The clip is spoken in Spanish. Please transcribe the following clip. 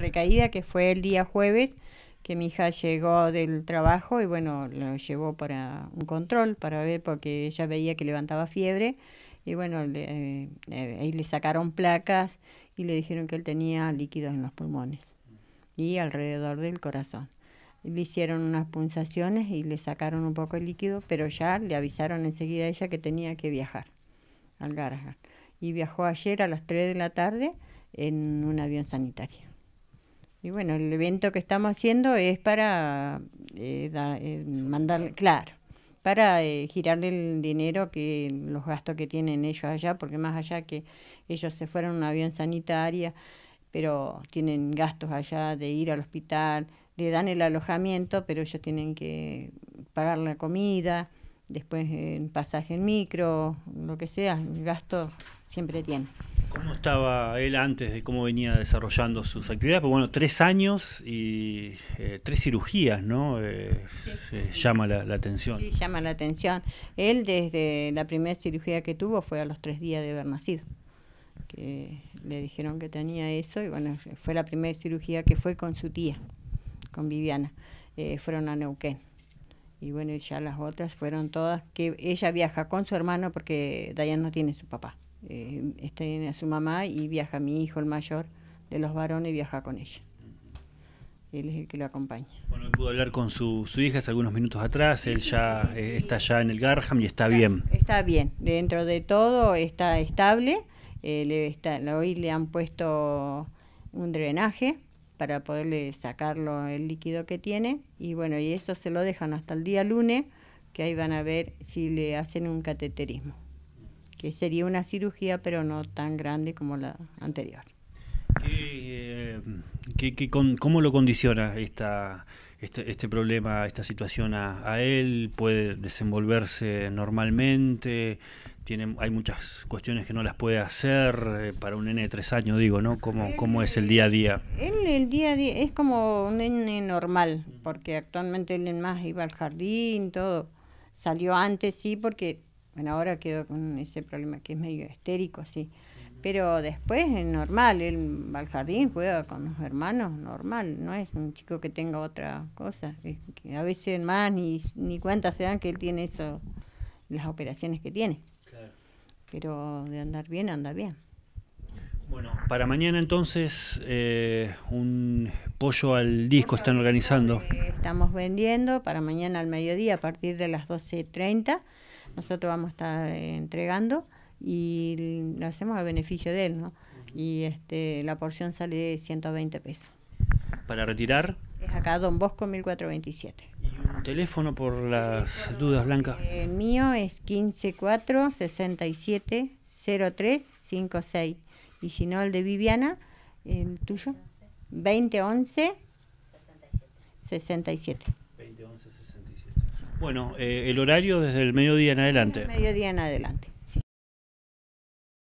recaída, que fue el día jueves, que mi hija llegó del trabajo y bueno, lo llevó para un control, para ver, porque ella veía que levantaba fiebre. Y bueno, eh, ahí le sacaron placas y le dijeron que él tenía líquidos en los pulmones y alrededor del corazón. Le hicieron unas punzaciones y le sacaron un poco de líquido, pero ya le avisaron enseguida a ella que tenía que viajar al Garajal. Y viajó ayer a las 3 de la tarde en un avión sanitario. Y bueno, el evento que estamos haciendo es para eh, eh mandar, claro, para eh, girarle el dinero que los gastos que tienen ellos allá, porque más allá que ellos se fueron a un avión sanitario, pero tienen gastos allá de ir al hospital, le dan el alojamiento, pero ellos tienen que pagar la comida, después eh, el pasaje en micro, lo que sea, el gasto siempre tiene ¿Cómo estaba él antes de cómo venía desarrollando sus actividades? Pues bueno, tres años y eh, tres cirugías, ¿no? Eh, se llama la, atención. Sí, llama la atención. Él desde la primera cirugía que tuvo fue a los tres días de haber nacido. Que le dijeron que tenía eso y bueno, fue la primera cirugía que fue con su tía, con Viviana. Eh, fueron a Neuquén y bueno, ya las otras fueron todas que ella viaja con su hermano porque Dayan no tiene su papá. Eh, está en su mamá y viaja mi hijo, el mayor de los varones, y viaja con ella. Él es el que lo acompaña. Bueno, él pudo hablar con su, su hija hace algunos minutos atrás, él ya eh, está ya en el Garham y está, bien. Está bien, dentro de todo está estable, eh, le hoy le han puesto un drenaje para poderle sacarlo el líquido que tiene y bueno, y eso se lo dejan hasta el día lunes, que ahí van a ver si le hacen un cateterismo que sería una cirugía, pero no tan grande como la anterior. Eh, ¿Cómo lo condiciona esta, este, este problema, esta situación a, él? ¿Puede desenvolverse normalmente? Tiene, hay muchas cuestiones que no las puede hacer eh, para un nene de tres años, digo, ¿no? ¿Cómo, eh, es el día a día? Él el día a día es como un nene normal, porque actualmente él más iba al jardín, todo. Salió antes, sí, porque bueno, ahora quedó con ese problema que es medio estérico así. Pero después es normal, él va al jardín, juega con los hermanos, normal, no es un chico que tenga otra cosa. que a veces más ni, ni cuenta se dan que él tiene eso, las operaciones que tiene. Claro. Pero de andar bien, anda bien. Bueno, para mañana entonces eh, un pollo al disco están organizando. Eh, estamos vendiendo para mañana al mediodía a partir de las 12.30 nosotros vamos a estar eh, entregando y lo hacemos a beneficio de él, ¿no? Y este, la porción sale de 120 pesos. ¿Para retirar? Es acá Don Bosco 1427. ¿Y un teléfono por las eh, dudas, blancas? Eh, el mío es 154 67 Y si no, el de Viviana, el tuyo, 2011-67. 2011-67. Bueno, eh, el horario desde el mediodía en adelante. Desde el mediodía en adelante.